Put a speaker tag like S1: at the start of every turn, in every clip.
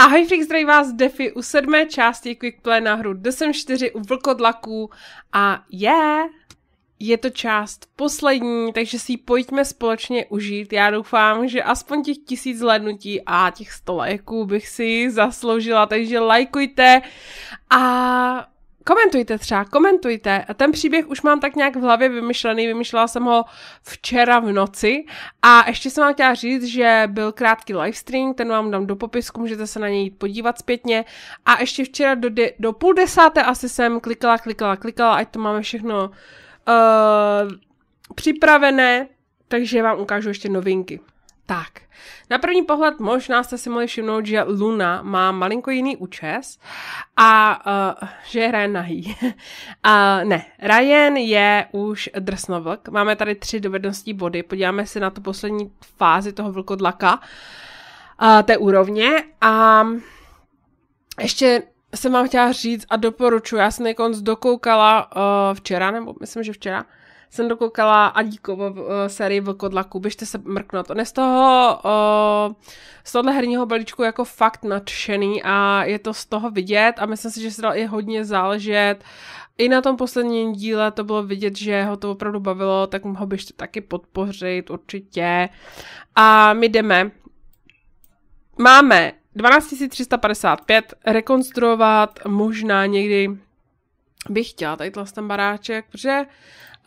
S1: Ahoj Freak, zdraví vás Defi u sedmé části Quick Play na hru DSM 4 u vlkodlaků a je, je to část poslední, takže si ji pojďme společně užít. Já doufám, že aspoň těch tisíc zhlédnutí a těch sto lajků bych si zasloužila, takže lajkujte a komentujte třeba, komentujte. A Ten příběh už mám tak nějak v hlavě vymyšlený, vymýšlela jsem ho včera v noci a ještě jsem vám chtěla říct, že byl krátký livestream, ten vám dám do popisku, můžete se na něj jít podívat zpětně a ještě včera do, de- do půl desáté asi jsem klikala, klikala, klikala, ať to máme všechno uh, připravené, takže vám ukážu ještě novinky. Tak, na první pohled možná jste si mohli všimnout, že Luna má malinko jiný účes a uh, že je Ryan nahý. uh, ne, Ryan je už drsnovlk. Máme tady tři dovednosti body. Podíváme se na tu poslední fázi toho vlkodlaka uh, té úrovně a ještě jsem vám chtěla říct a doporučuji, já jsem nejkonc dokoukala uh, včera, nebo myslím, že včera, jsem dokoukala Adíkovo sérii Vlkodlaku, běžte se mrknout. On je z toho, o, z tohohle herního balíčku jako fakt nadšený a je to z toho vidět a myslím si, že se dal i hodně záležet. I na tom posledním díle to bylo vidět, že ho to opravdu bavilo, tak ho běžte taky podpořit určitě. A my jdeme. Máme 12 355 rekonstruovat možná někdy bych chtěla tady ten baráček, protože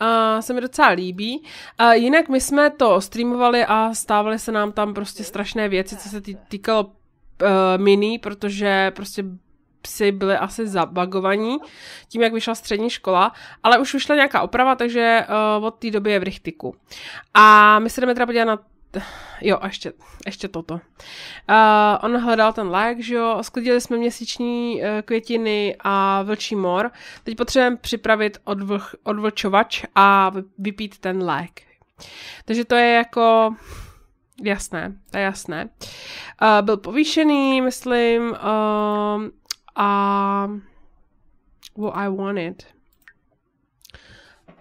S1: a se mi docela líbí. A jinak my jsme to streamovali a stávaly se nám tam prostě strašné věci, co se tý, týkalo uh, mini, protože prostě psy byli asi zabagovaní tím, jak vyšla střední škola, ale už vyšla nějaká oprava, takže uh, od té doby je v rychtiku. A my se jdeme teda podívat na jo, a ještě, ještě toto. Uh, on hledal ten lék, že jo, sklidili jsme měsíční uh, květiny a vlčí mor. Teď potřebujeme připravit odvlh, odvlčovač a vypít ten lék. Takže to je jako... Jasné, to je jasné. Uh, byl povýšený, myslím, uh, a what I wanted.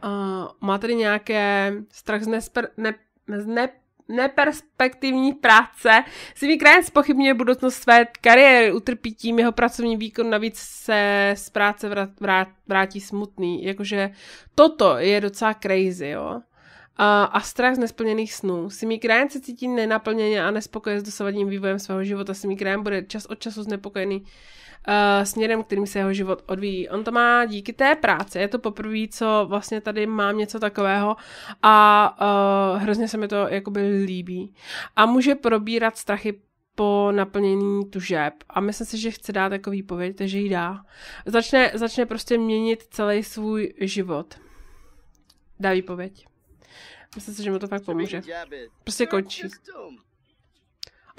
S1: Uh, má tady nějaké strach z, nesper, ne, z ne, neperspektivní práce. Svými krajem spochybňuje budoucnost své kariéry, utrpí tím jeho pracovní výkon, navíc se z práce vrát, vrát, vrátí smutný. Jakože toto je docela crazy, jo. A, a strach z nesplněných snů. Simi Krajen se cítí nenaplněně a nespokojen s dosavadním vývojem svého života. Simi Krajen bude čas od času znepokojený uh, směrem, kterým se jeho život odvíjí. On to má díky té práci, je to poprvé, co vlastně tady mám něco takového a uh, hrozně se mi to jakoby líbí. A může probírat strachy po naplnění tužeb a myslím si, že chce dát takový pověď, takže ji dá. Začne, začne prostě měnit celý svůj život. Dá výpověď. Myslím si, že mu to fakt pomůže. Prostě končí.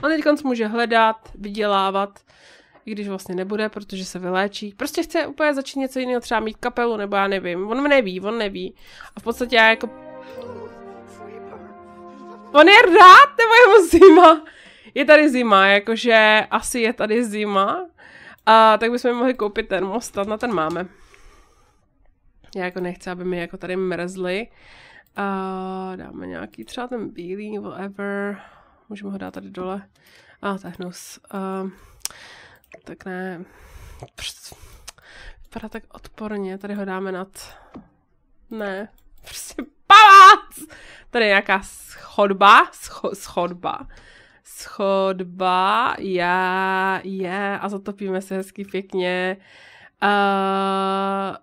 S1: On teď může hledat, vydělávat, i když vlastně nebude, protože se vyléčí. Prostě chce úplně začít něco jiného, třeba mít kapelu, nebo já nevím. On neví, on neví. A v podstatě já jako... On je rád, nebo je zima? Je tady zima, jakože asi je tady zima. A tak bychom mohli koupit most, na ten máme. Já jako nechci, aby mi jako tady mrzli. A dáme nějaký třeba ten bílý, whatever. Můžeme ho dát tady dole. A ah, hnus. Uh, tak ne, Pst. vypadá tak odporně, tady ho dáme nad, ne, prostě palác! Tady je nějaká schodba, scho, schodba, schodba, já, yeah, je, yeah. a zatopíme se hezky pěkně. Uh,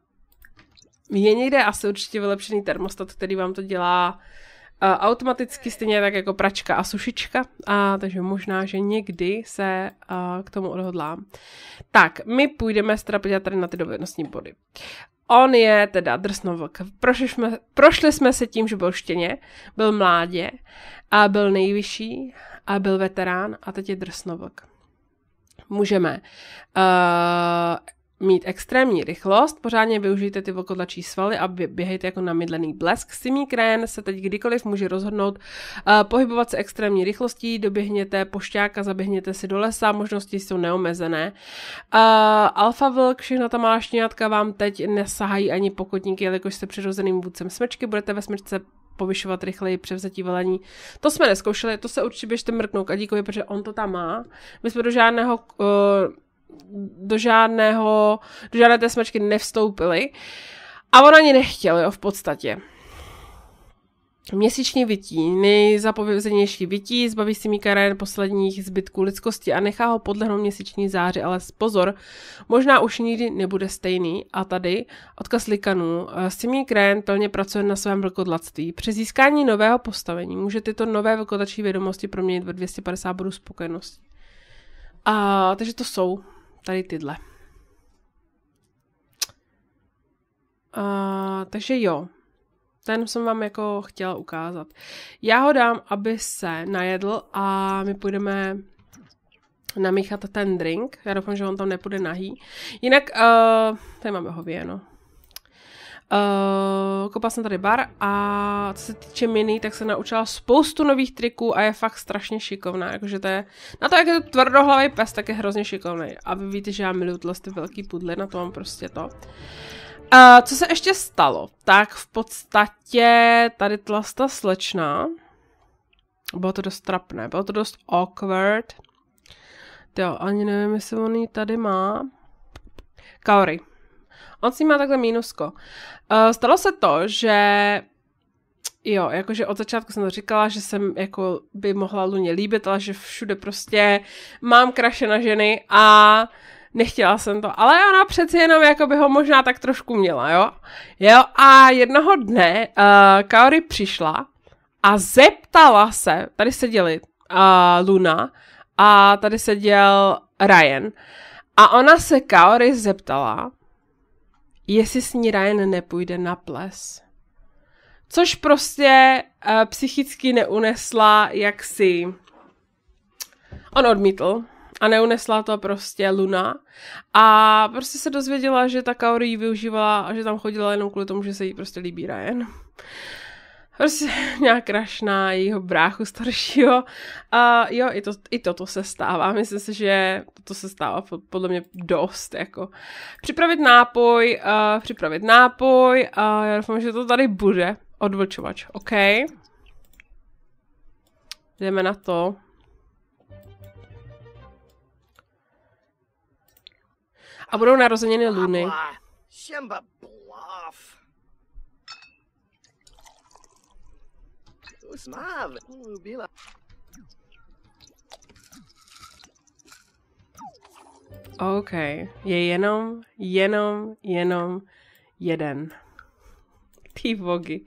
S1: je někde asi určitě vylepšený termostat, který vám to dělá automaticky stejně tak jako pračka a sušička, a, takže možná, že někdy se a, k tomu odhodlám. Tak, my půjdeme teda podívat tady na ty dovednostní body. On je teda drsnovlk. Prošli jsme, prošli jsme se tím, že byl štěně, byl mládě, a byl nejvyšší, a byl veterán, a teď je drsnovlk. Můžeme uh, mít extrémní rychlost, pořádně využijte ty vlkodlačí svaly a běhejte jako namydlený blesk. Simí Krén se teď kdykoliv může rozhodnout uh, pohybovat se extrémní rychlostí, doběhněte pošťáka, zaběhněte si do lesa, možnosti jsou neomezené. Uh, alfa vlk, všechna ta malá šňátka vám teď nesahají ani pokotníky, jelikož jste přirozeným vůdcem smečky, budete ve smečce povyšovat rychleji převzetí velení. To jsme neskoušeli, to se určitě běžte mrknout A díkuji, protože on to tam má. My jsme do žádného uh, do žádného, do žádné té smečky nevstoupili. A on ani nechtěl, jo, v podstatě. Měsíční vytí, nejzapovězenější vytí, zbaví si Karén posledních zbytků lidskosti a nechá ho podlehnout měsíční záři, ale pozor, možná už nikdy nebude stejný. A tady odkaz Likanů. Eh, Simi Krén plně pracuje na svém vlkodlactví. Při získání nového postavení může tyto nové vlkodačí vědomosti proměnit ve 250 bodů spokojenosti. A, takže to jsou tady tyhle. Uh, takže jo, ten jsem vám jako chtěla ukázat. Já ho dám, aby se najedl a my půjdeme namíchat ten drink. Já doufám, že on tam nepůjde nahý. Jinak, uh, tady máme hověno. Uh, eh, koupila jsem tady bar a co se týče mini, tak se naučila spoustu nových triků a je fakt strašně šikovná. Jakože to je, na to, jak je to tvrdohlavý pes, tak je hrozně šikovný. A vy víte, že já miluju tyhle ty velký pudly, na to mám prostě to. Uh, co se ještě stalo? Tak v podstatě tady tlasta slečna. Bylo to dost trapné, bylo to dost awkward. Jo, ani nevím, jestli on ji tady má. Kaori. On si má takhle mínusko. Uh, stalo se to, že Jo, jakože od začátku jsem to říkala, že jsem jako by mohla Luně líbit, ale že všude prostě mám kraše na ženy a nechtěla jsem to. Ale ona přeci jenom jako by ho možná tak trošku měla, jo. Jo, a jednoho dne uh, Kaori přišla a zeptala se, tady seděli uh, Luna a tady seděl Ryan. A ona se Kaori zeptala, jestli s ní Ryan nepůjde na ples. Což prostě uh, psychicky neunesla, jak si on odmítl a neunesla to prostě Luna. A prostě se dozvěděla, že ta Kaori ji využívala a že tam chodila jenom kvůli tomu, že se jí prostě líbí Ryan prostě nějak rašná jeho bráchu staršího. A jo, i, to, i toto se stává. Myslím si, že to se stává podle mě dost. Jako. Připravit nápoj, uh, připravit nápoj a uh, já doufám, že to tady bude. Odvlčovač, OK. Jdeme na to. A budou narozeniny Luny. Šamba, Už byla. OK, je jenom, jenom, jenom jeden. Ty vogy.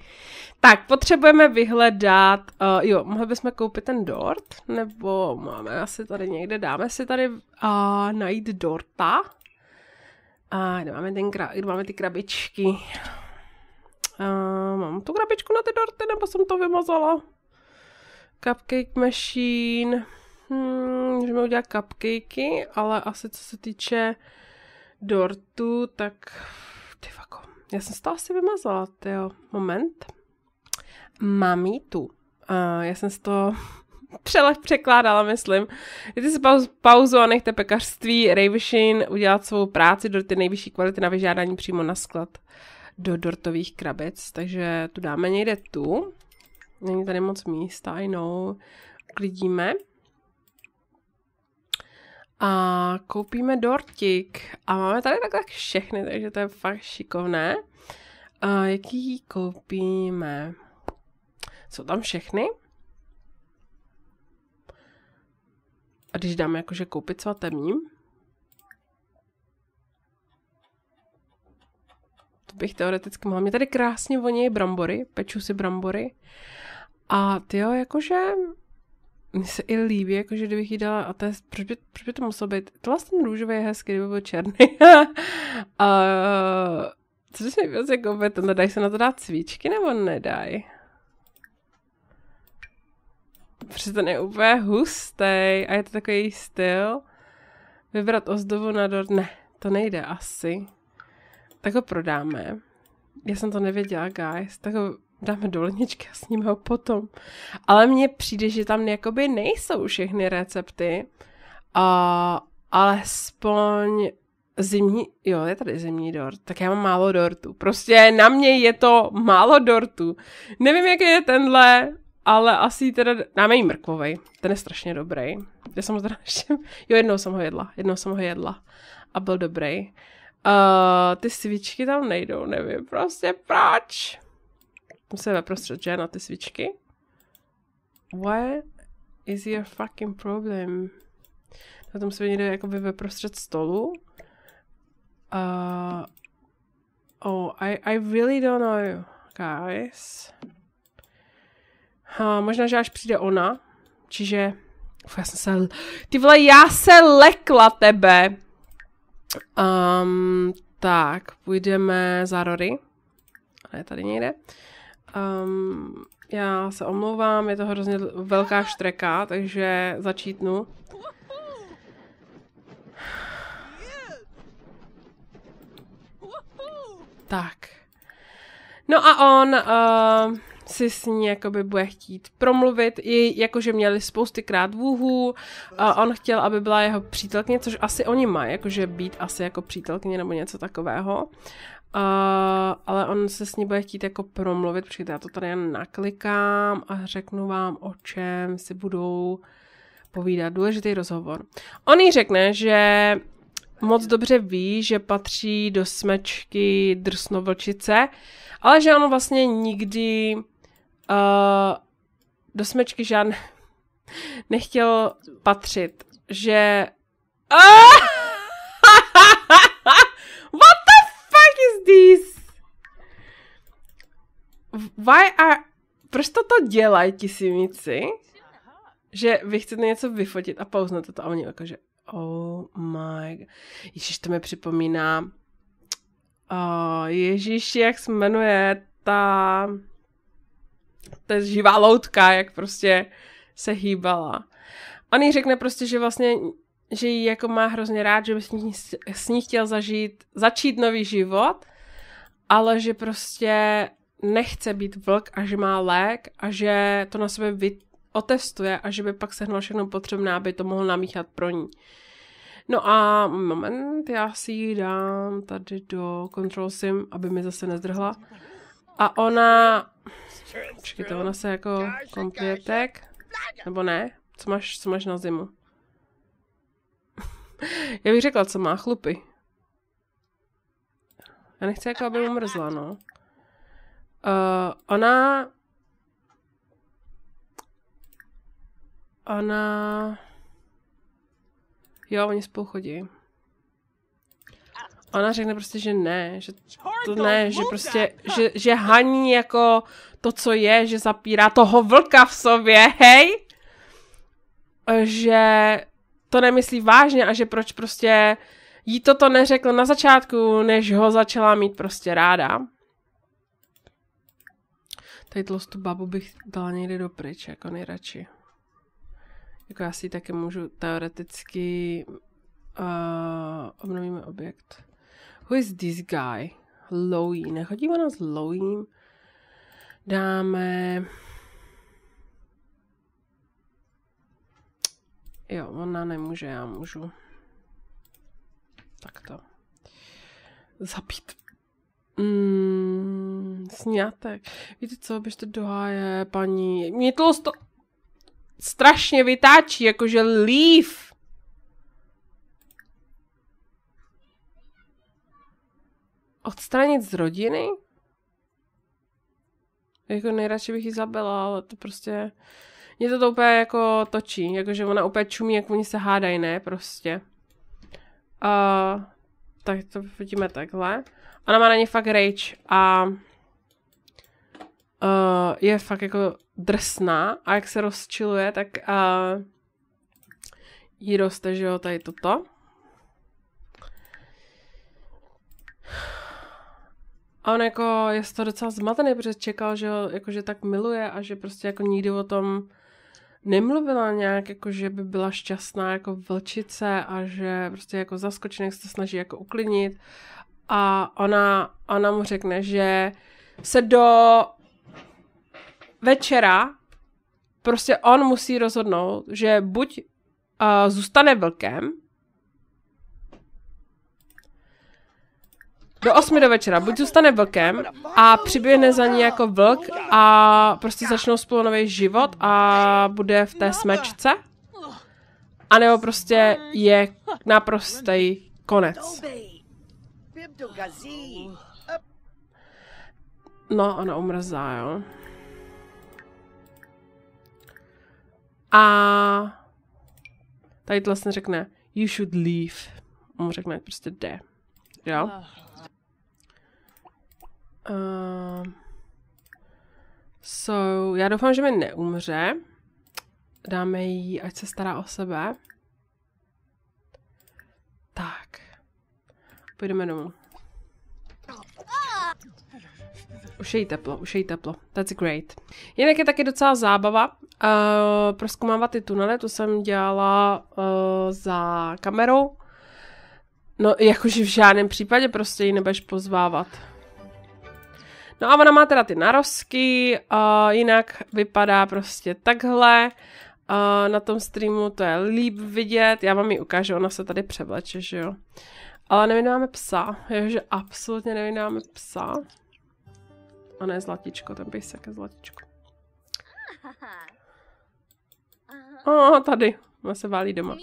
S1: Tak, potřebujeme vyhledat, uh, jo, mohli bychom koupit ten dort, nebo máme asi tady někde, dáme si tady uh, najít dorta. A uh, kde máme, ten, kde máme ty krabičky? Uh, mám tu krabičku na ty dorty, nebo jsem to vymazala? Cupcake machine. Hmm, můžeme udělat cupcakey, ale asi co se týče dortu, tak ty fako. Já jsem to asi vymazala, jo. Moment. Mám jí tu. Uh, já jsem si to přelev překládala, myslím. Jděte si pauzu, pauzu a nechte pekařství Ravishin udělat svou práci do ty nejvyšší kvality na vyžádání přímo na sklad do dortových krabic, takže tu dáme někde tu. Není tady moc místa, I know. Klidíme. A koupíme dortik. A máme tady takhle všechny, takže to je fakt šikovné. A jaký koupíme? Jsou tam všechny? A když dáme jakože koupit svatebním, bych teoreticky mohla. Mě tady krásně voní brambory, peču si brambory. A ty jo, jakože mi se i líbí, jakože kdybych jí dala, a to je, proč by, proč by to muselo být, to vlastně růžový je hezký, kdyby byl černý. a, co se mi víc jako ten, dají se na to dát svíčky nebo nedaj? Protože ten je úplně hustý a je to takový styl. Vybrat ozdobu na dort, ne, to nejde asi tak ho prodáme. Já jsem to nevěděla, guys, tak ho dáme do ledničky a sníme ho potom. Ale mně přijde, že tam jakoby nejsou všechny recepty, a, alespoň zimní, jo, je tady zimní dort, tak já mám málo dortů. Prostě na mě je to málo dortů. Nevím, jaký je tenhle, ale asi teda, dáme jí mrkvovej, ten je strašně dobrý. Já jsem ho teda ještě, jo, jednou jsem ho jedla, jednou jsem ho jedla a byl dobrý. Uh, ty svíčky tam nejdou, nevím prostě proč. Musíme prostřed, že na ty svíčky. What is your fucking problem? Na tom se někde jakoby ve prostřed stolu. Uh, oh, I, I really don't know, guys. Uh, možná, že až přijde ona, čiže... Uf, já jsem se... Ty vole, já se lekla tebe! Um, tak, půjdeme za Rory. Ne, tady někde. Um, já se omlouvám, je to hrozně velká štreka, takže začítnu. Tak. No a on... Uh, si s ní jakoby bude chtít promluvit, i jakože měli spousty krát vůhů, a on chtěl, aby byla jeho přítelkyně, což asi oni mají, jakože být asi jako přítelkyně nebo něco takového. Uh, ale on se s ní bude chtít jako promluvit, protože já to tady jen naklikám a řeknu vám, o čem si budou povídat. Důležitý rozhovor. On jí řekne, že moc dobře ví, že patří do smečky drsnovlčice, ale že on vlastně nikdy uh, do smečky Žan nechtěl patřit, že... What the fuck is this? Why are... Proč to to dělají ti simici? Že vy chcete něco vyfotit a pouznete to a oni jako, že Oh my... God. Ježíš, to mi připomíná... Oh, Ježíš, jak se jmenuje ta ta živá loutka, jak prostě se hýbala. On jí řekne prostě, že vlastně že jí jako má hrozně rád, že by s ní, s ní chtěl zažít, začít nový život, ale že prostě nechce být vlk a že má lék a že to na sebe vy, otestuje a že by pak sehnal všechno potřebné, aby to mohl namíchat pro ní. No a moment, já si ji dám tady do Control Sim, aby mi zase nezdrhla. A ona... Počkej, to ona se jako kompletek? Nebo ne? Co máš, co máš na zimu? Já bych řekla, co má chlupy. Já nechci, jako aby mu mrzla, no. Uh, ona... Ona... Jo, oni spolu chodí ona řekne prostě, že ne, že to ne, že prostě, že, že haní jako to, co je, že zapírá toho vlka v sobě, hej? Že to nemyslí vážně a že proč prostě jí toto neřekl na začátku, než ho začala mít prostě ráda. Tady tlostu babu bych dala někdy do pryč, jako nejradši. Jako já si taky můžu teoreticky uh, obnovíme objekt. Who is this guy? Louis. Nechodí ona s Louis? Dáme... Jo, ona nemůže, já můžu. Tak to. Zapít. Mm, snětek. Víte co, běžte do háje, paní. Mě to strašně vytáčí, jakože leave. odstranit z rodiny? Jako nejradši bych ji zabila, ale to prostě... Mě to, to úplně jako točí, jakože ona úplně čumí, jak oni se hádají, ne? Prostě. Uh, tak to vidíme takhle. Ona má na ně fakt rage a uh, je fakt jako drsná a jak se rozčiluje, tak uh, jí roste, že jo, tady toto. A on jako je z toho docela zmatený, protože čekal, že ho jakože tak miluje a že prostě jako nikdy o tom nemluvila nějak, jako že by byla šťastná jako vlčice a že prostě jako zaskočený se snaží jako uklidnit a ona, ona mu řekne, že se do večera prostě on musí rozhodnout, že buď uh, zůstane vlkem do 8 do večera. Buď zůstane vlkem a přiběhne za ní jako vlk a prostě začnou spolu nový život a bude v té smečce. A nebo prostě je naprostý konec. No, ona umrzá, jo. A tady to vlastně řekne, you should leave. On řekne, prostě jde. Jo? Uh, so, já doufám, že mi neumře. Dáme jí, ať se stará o sebe. Tak. Půjdeme domů. Už je jí teplo, už je jí teplo. That's great. Jinak je taky docela zábava uh, eh, proskoumávat ty tunely, to jsem dělala uh, za kamerou. No, jakože v žádném případě prostě ji nebudeš pozvávat. No a ona má teda ty narosky, uh, jinak vypadá prostě takhle. Uh, na tom streamu to je líp vidět, já vám ji ukážu, ona se tady převleče, že jo. Ale nevydáme psa, že absolutně nevydáme psa. A ne zlatičko, ten písek je zlatičko. O, oh, tady, ona se válí doma.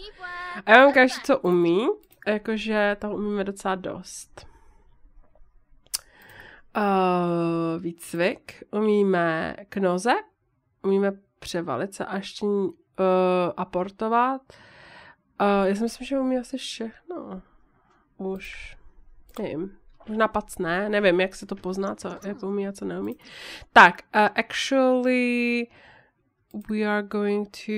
S1: A já vám ukážu, co umí, jakože toho umíme docela dost uh, výcvik, umíme knoze, umíme převalit se a ještě uh, eh, aportovat. Uh, eh, já si myslím, že umí asi všechno. Už, nevím, možná pac ne, nevím, jak se to pozná, co, jak umí a co neumí. Tak, uh, actually we are going to...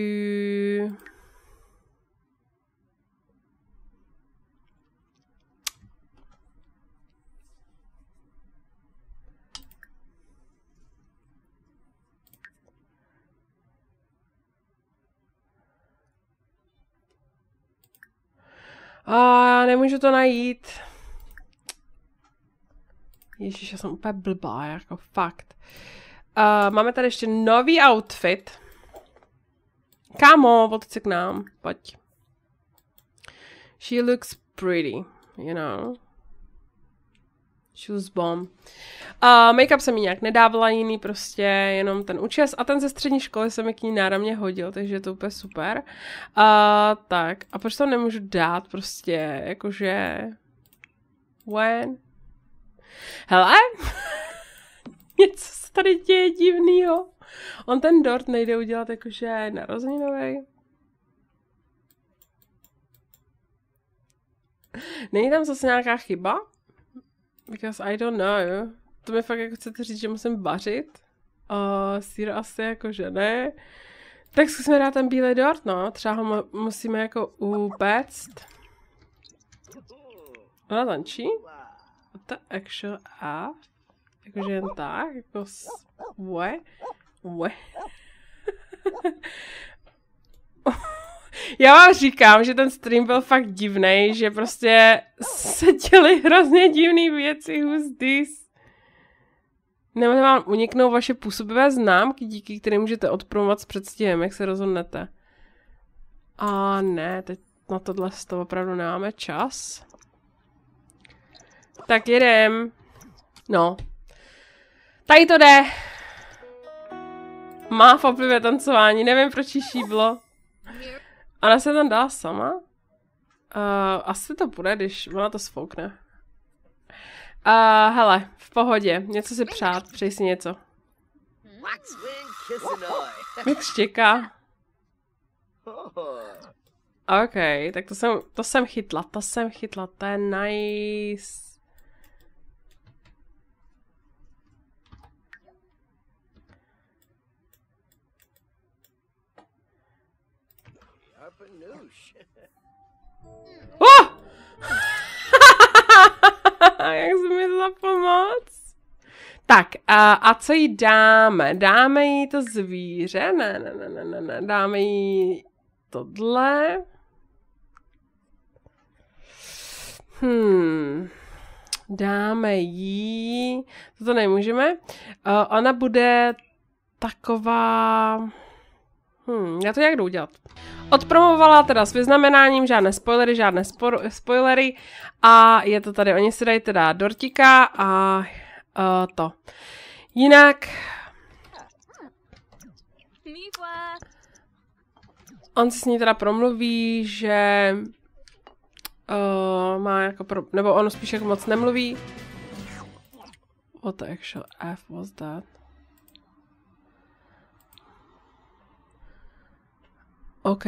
S1: A nemůžu to najít. Ježíš, já jsem úplně blbá, jako fakt. Uh, máme tady ještě nový outfit. Kámo, pojď se k nám, pojď. She looks pretty, you know. Shoes bomb. A make-up jsem mi nějak nedávala jiný, prostě jenom ten účes a ten ze střední školy se mi k ní náramně hodil, takže je to úplně super. A, tak, a proč to nemůžu dát prostě, jakože... When? Hele? Něco se tady děje divného. On ten dort nejde udělat jakože narozeninový. Není tam zase nějaká chyba? Because I don't know. To mi fakt jako chcete říct, že musím vařit? Uh, sír asi jako, že ne. Tak zkusíme dát ten bílý dort, no. Třeba ho musíme jako upéct. Ona tančí. What the actual a? Jakože jen tak, jako s... Ue. Ue já vám říkám, že ten stream byl fakt divný, že prostě se děly hrozně divné věci, who's this? Nebo vám uniknout vaše působivé známky, díky kterým můžete odpromovat s předstihem, jak se rozhodnete. A ne, teď na tohle toho opravdu nemáme čas. Tak jedem. No. Tady to jde. Má v tancování, nevím proč jí šíblo. Ona se tam dá sama. Uh, asi to bude, když ona to sfoukne. Uh, hele, v pohodě. Něco si přát, přej si něco. Mix čeká. OK, tak to jsem, to jsem chytla, to jsem chytla, to je nice. A jak zmizla mi pomoc? Tak, a, a co jí dáme? Dáme jí to zvíře? Ne, ne, ne, ne, ne, ne. Dáme jí tohle. Hmm. Dáme jí... To nemůžeme. Uh, ona bude taková... Hmm, já to nějak jdu udělat. Odpromovala teda s vyznamenáním, žádné spoilery, žádné spor, spoilery a je to tady, oni si dají teda dortika a uh, to. Jinak... On si s ní teda promluví, že uh, má jako pro, nebo on spíš jako moc nemluví. What the actual F was that? OK.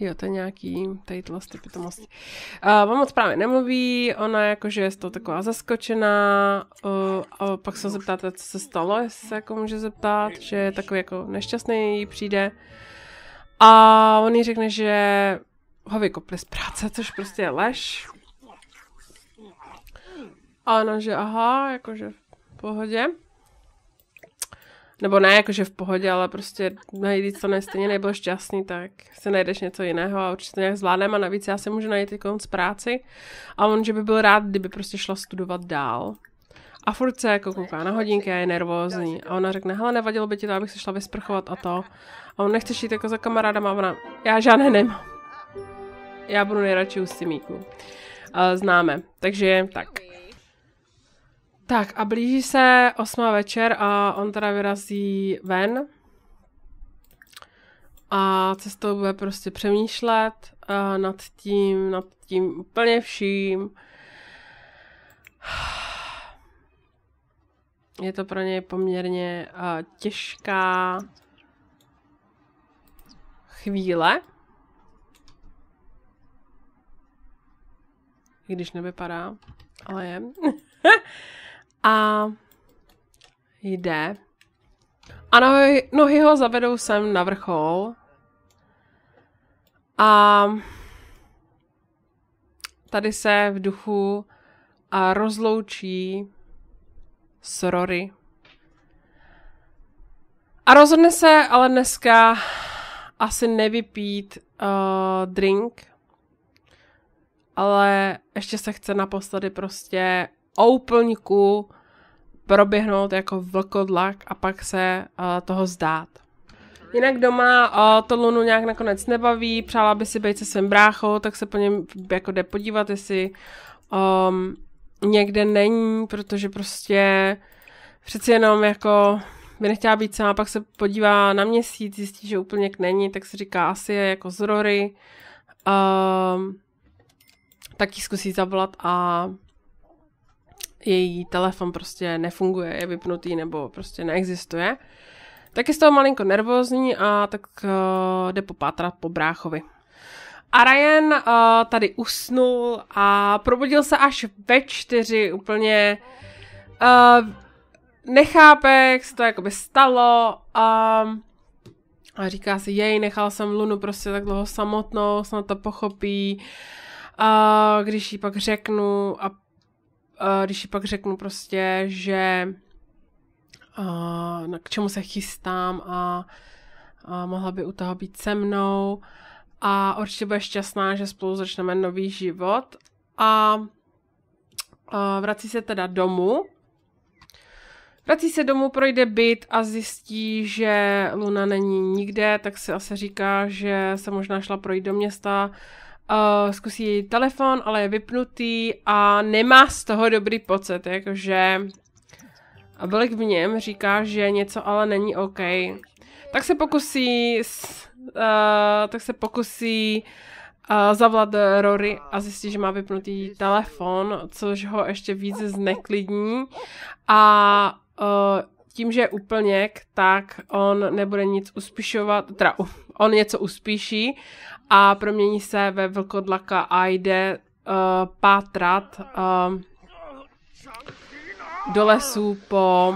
S1: Jo, to je nějaký tady ty pitomosti. Uh, on moc právě nemluví, ona jakože je z toho taková zaskočená, uh, a pak se zeptáte, co se stalo, jestli se jako může zeptat, že je takový jako nešťastný, jí přijde. A on jí řekne, že ho vykopli z práce, což prostě je lež. A ona, že aha, jakože v pohodě. Nebo ne jakože v pohodě, ale prostě najít co ne, stejně nebyl šťastný, tak se najdeš něco jiného a určitě nějak zvládnem a navíc já se můžu najít i konc práci a on, že by byl rád, kdyby prostě šla studovat dál. A furt se jako kouká na hodinky a je nervózní. A ona řekne, hele, nevadilo by ti to, abych se šla vysprchovat a to. A on nechce jít jako za kamarádama a ona, já žádné nemám. Já budu nejradši u Simíku. Známe. Takže tak. Tak a blíží se osma večer a on teda vyrazí ven a cestou bude prostě přemýšlet uh, nad tím, nad tím úplně vším. Je to pro něj poměrně uh, těžká chvíle. I když nevypadá, ale je. a jde. A nohy, nohy ho zavedou sem na vrchol. A tady se v duchu a rozloučí s Rory. A rozhodne se ale dneska asi nevypít uh, drink, ale ještě se chce naposledy prostě úplňku proběhnout jako vlkodlak a pak se eh, toho zdát. Jinak doma eh, to Lunu nějak nakonec nebaví, přála by si být se svým bráchou, tak se po něm jako jde podívat, jestli um, někde není, protože prostě přeci jenom jako by nechtěla být sama, pak se podívá na měsíc, zjistí, že úplně není, tak si říká, asi je jako z Rory. Um, tak ji zkusí zavolat a její telefon prostě nefunguje, je vypnutý nebo prostě neexistuje, tak je z toho malinko nervózní a tak uh, jde popátrat po bráchovi. A Ryan uh, tady usnul a probudil se až ve čtyři úplně. Uh, nechápe, jak se to jakoby stalo. a a říká si, jej, nechal jsem Lunu prostě tak dlouho samotnou, snad to pochopí. A když jí pak řeknu a Eh, když jí pak řeknu prostě, že eh, k čemu se chystám a, a mohla by u toho být se mnou a určitě bude šťastná, že spolu začneme nový život a, a eh, vrací se teda domů. Vrací se domů, projde byt a zjistí, že Luna není nikde, tak si asi říká, že se možná šla projít do města, uh, Eh, zkusí telefon, ale je vypnutý a nemá z toho dobrý pocit, jakože a v něm říká, že něco ale není OK. Tak se pokusí s, uh, tak se pokusí uh, zavolat Rory a zjistí, že má vypnutý telefon, což ho ještě více zneklidní a uh, tím, že je úplněk, tak on nebude nic uspíšovat, teda on něco uspíší a promění se ve vlkodlaka a jde uh, pátrat uh, do lesů po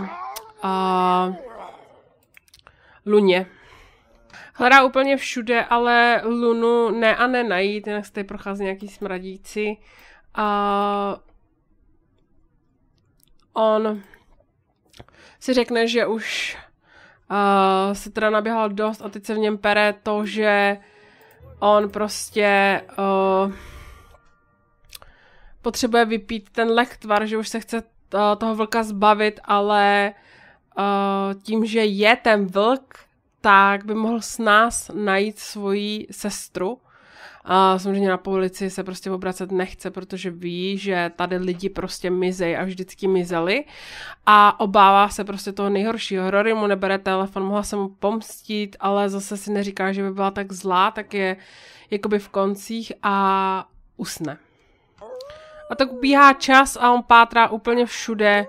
S1: uh, luně. Hledá úplně všude, ale lunu ne a ne najít, jinak se tady prochází nějaký smradíci. Uh, on si řekne, že už uh, se teda naběhal dost a teď se v něm pere to, že on prostě uh, potřebuje vypít ten lektvar, že už se chce toho vlka zbavit, ale uh, tím, že je ten vlk, tak by mohl s nás najít svoji sestru a samozřejmě na policii se prostě obracet nechce, protože ví, že tady lidi prostě mizej a vždycky mizeli a obává se prostě toho nejhoršího. Rory mu nebere telefon, mohla se mu pomstit, ale zase si neříká, že by byla tak zlá, tak je jakoby v koncích a usne. A tak ubíhá čas a on pátrá úplně všude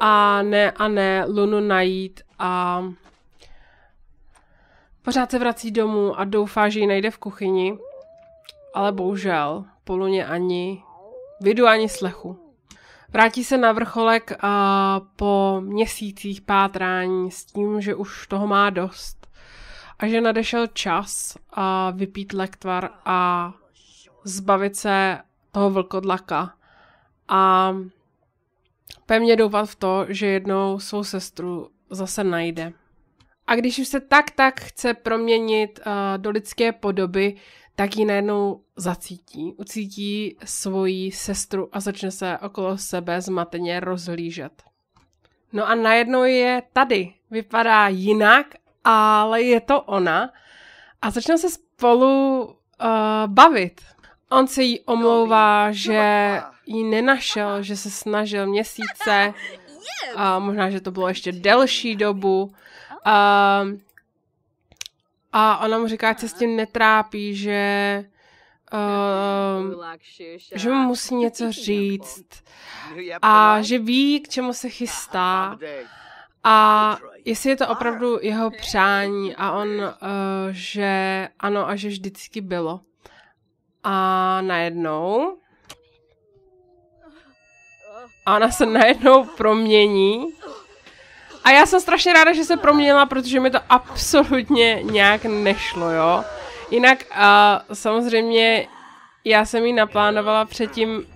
S1: a ne a ne Lunu najít a pořád se vrací domů a doufá, že ji najde v kuchyni ale bohužel po luně ani vidu, ani slechu. Vrátí se na vrcholek a po měsících pátrání s tím, že už toho má dost a že nadešel čas a vypít lektvar a zbavit se toho vlkodlaka a pevně doufat v to, že jednou svou sestru zase najde. A když už se tak tak chce proměnit uh, do lidské podoby, tak ji najednou zacítí, ucítí svoji sestru a začne se okolo sebe zmateně rozhlížet. No a najednou je tady, vypadá jinak, ale je to ona a začne se spolu uh, bavit. On se jí omlouvá, no, no, že no, ji nenašel, že se snažil měsíce, a možná, že to bylo ještě delší dobu. Uh, a ona mu říká, že se s tím netrápí, že Uh, že mu musí něco říct a že ví, k čemu se chystá a jestli je to opravdu ah, jeho přání a on, uh, že ano a že vždycky bylo. A najednou ah. a ona se najednou promění a já jsem strašně ráda, že se proměnila, protože mi to absolutně nějak nešlo, jo. Jinak a samozřejmě já jsem jí naplánovala předtím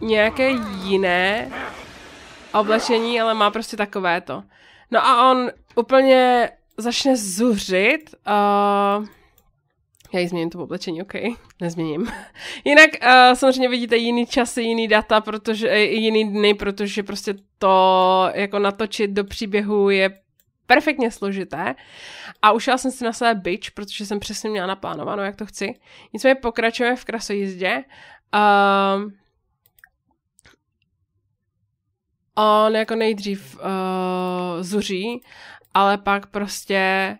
S1: nějaké jiné oblečení, ale má prostě takové to. No a on úplně začne zuřit. Uh, já ji změním to oblečení, OK. Nezměním. Jinak uh, samozřejmě vidíte jiný časy, jiný data, protože eh, jiný dny, protože prostě to jako natočit do příběhu je perfektně složité. A ušla jsem si na své byč, protože jsem přesně měla naplánováno, jak to chci. Nicméně pokračujeme v krasojízdě. Uh, on jako nejdřív uh, zuří, ale pak prostě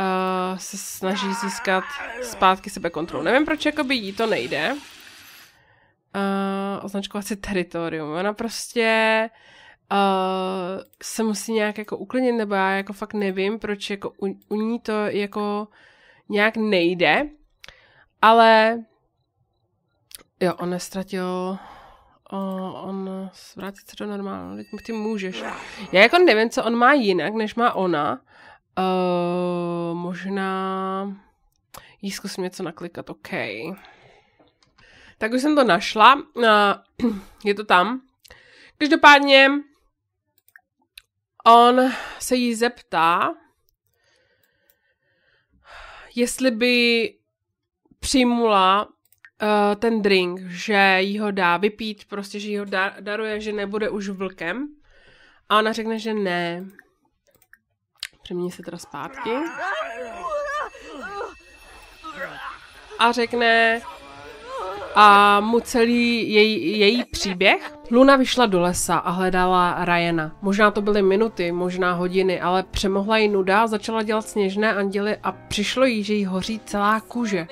S1: uh, se snaží získat zpátky sebe kontrolu. Nevím, proč jakoby jí to nejde. Uh, označkovat si teritorium. Ona prostě uh, se musí nějak jako uklidnit, nebo já jako fakt nevím, proč jako u, u ní to jako nějak nejde. Ale jo, on nestratil uh, on zvrátit se do normálu. Teď ty můžeš. Já jako nevím, co on má jinak, než má ona. Uh, možná jí zkusím něco naklikat, OK. Tak už jsem to našla, uh, je to tam. Každopádně on se jí zeptá, jestli by přijmula uh, ten drink, že jí ho dá vypít, prostě, že jí ho dar- daruje, že nebude už vlkem. A ona řekne, že ne, přemění se teda zpátky. A řekne a mu celý jej, její příběh. Luna vyšla do lesa a hledala Ryana. Možná to byly minuty, možná hodiny, ale přemohla ji nuda, začala dělat sněžné anděly a přišlo jí, že jí hoří celá kůže.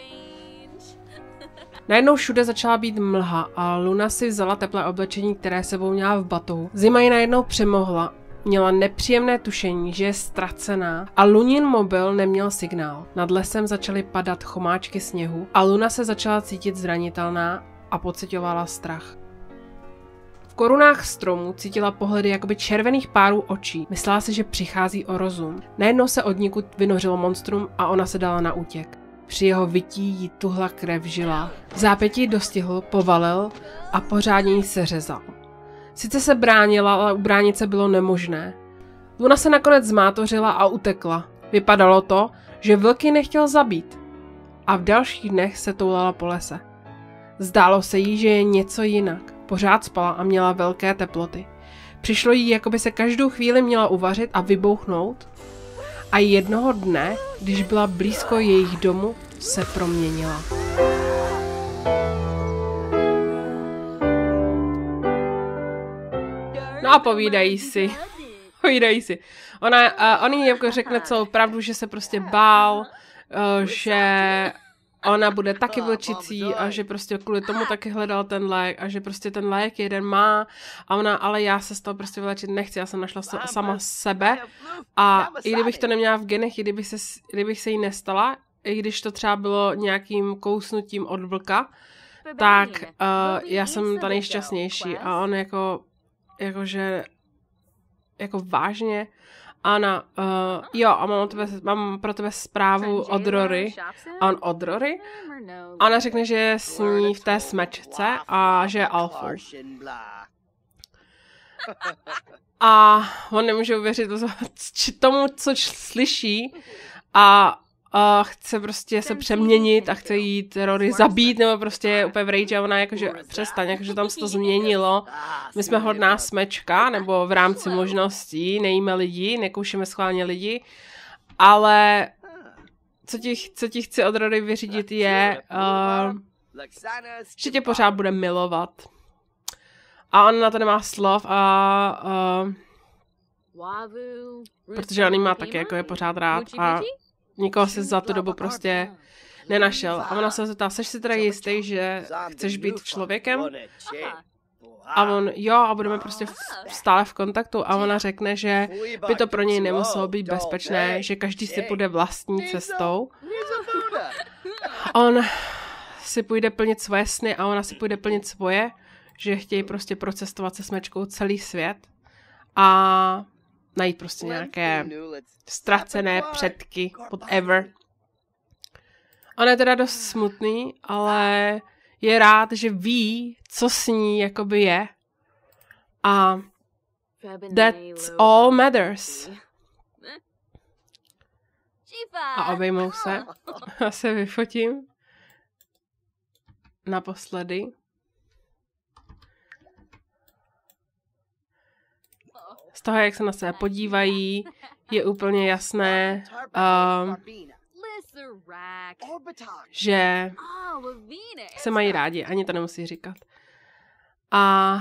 S1: Najednou všude začala být mlha a Luna si vzala teplé oblečení, které sebou měla v batohu. Zima ji najednou přemohla Měla nepříjemné tušení, že je ztracená a Lunin mobil neměl signál. Nad lesem začaly padat chomáčky sněhu a Luna se začala cítit zranitelná a pocitovala strach. V korunách stromů cítila pohledy jakoby červených párů očí. Myslela si, že přichází o rozum. Najednou se od nikud vynořilo monstrum a ona se dala na útěk. Při jeho vytí jí tuhla krev žila. V zápětí dostihl, povalil a pořádně se řezal. Sice se bránila, ale ubránit se bylo nemožné. Luna se nakonec zmátořila a utekla. Vypadalo to, že vlky nechtěl zabít. A v dalších dnech se toulala po lese. Zdálo se jí, že je něco jinak. Pořád spala a měla velké teploty. Přišlo jí, jako by se každou chvíli měla uvařit a vybouchnout. A jednoho dne, když byla blízko jejich domu, se proměnila. No a povídají si. Povídají si. Ona, uh, on jí jako řekne celou pravdu, že se prostě bál, uh, že ona bude taky vlčicí a že prostě kvůli tomu taky hledal ten lék a že prostě ten lék jeden má a ona, ale já se z toho prostě vylečit nechci, já jsem našla se, sama sebe a i kdybych to neměla v genech, i kdybych se, kdybych se jí nestala, i když to třeba bylo nějakým kousnutím od vlka, tak uh, já jsem ta nejšťastnější a on jako jakože jako vážně. Ana, uh, eh, jo, a mám, tebe, mám pro tebe zprávu od Rory. A on od Rory. Ana řekne, že je s ní v té smečce a že je alfa. A on nemůže uvěřit tomu, co slyší. A a chce prostě se přeměnit a chce jít Rory zabít nebo prostě je úplně v rage a ona jakože přestaň, jakože tam se to změnilo. My jsme hodná smečka jako nebo v rámci možností, nejíme lidi, nekoušeme schválně lidi, ale co ti, co ti chci od rody vyřídit je, uh, že tě pořád bude milovat. A on na to nemá slov a uh, protože on má taky, jako je pořád rád a Nikoho se za tu dobu prostě nenašel. A ona se zeptá, seš si teda jistý, že chceš být člověkem? A on, jo, a budeme prostě v, stále v kontaktu. A ona řekne, že by to pro něj nemuselo být bezpečné, že každý si půjde vlastní cestou. On si půjde plnit svoje sny a ona si půjde plnit svoje, že chtějí prostě procestovat se smečkou celý svět. A najít prostě nějaké ztracené předky, whatever. On je teda dost smutný, ale je rád, že ví, co s ní jakoby je. A that's all matters. A obejmou se. Já se vyfotím. Naposledy. Z toho, jak se na sebe podívají, je úplně jasné, uh, že se mají rádi, ani to nemusí říkat. A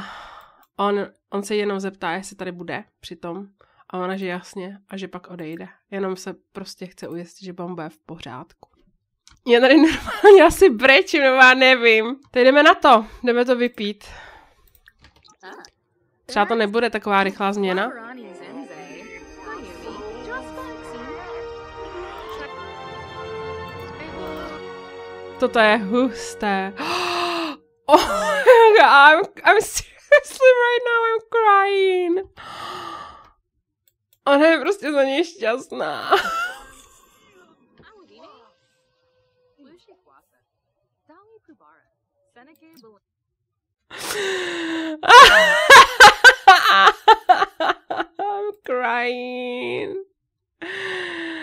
S1: on, on se jenom zeptá, jestli tady bude přitom. A ona, že jasně, a že pak odejde. Jenom se prostě chce ujistit, že bomba je v pořádku. Já tady normálně asi brečím, nebo já nevím. Teď jdeme na to, jdeme to vypít. Třeba to nebude taková rychlá změna. Toto je husté. Oh, I'm, I'm seriously right now, I'm crying. Ona je prostě za něj šťastná. Ah! I'm crying.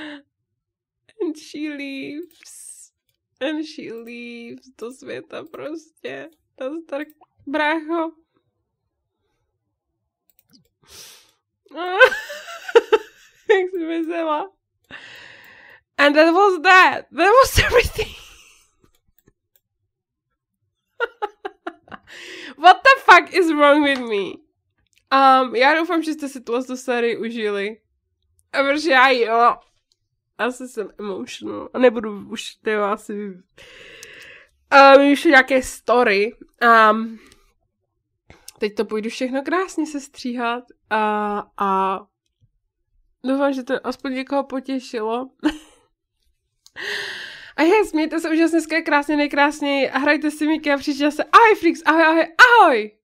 S1: And she leaves. And she leaves do světa prostě. Nazdar, brácho. Jak And that was that. That was everything. what the fuck is wrong with me? A um, ehm, já doufám, že jste si tuhle sérii užili. A protože já jo. Asi jsem emotional. A nebudu už, jo, asi... A um, ehm, už nějaké story. Um, teď to půjdu všechno krásně se stříhat a, a doufám, že to aspoň někoho potěšilo. a je, smějte se úžasně, krásně, nejkrásněji a hrajte si míky a příště se ahoj Freaks, ahoj, ahoj, ahoj!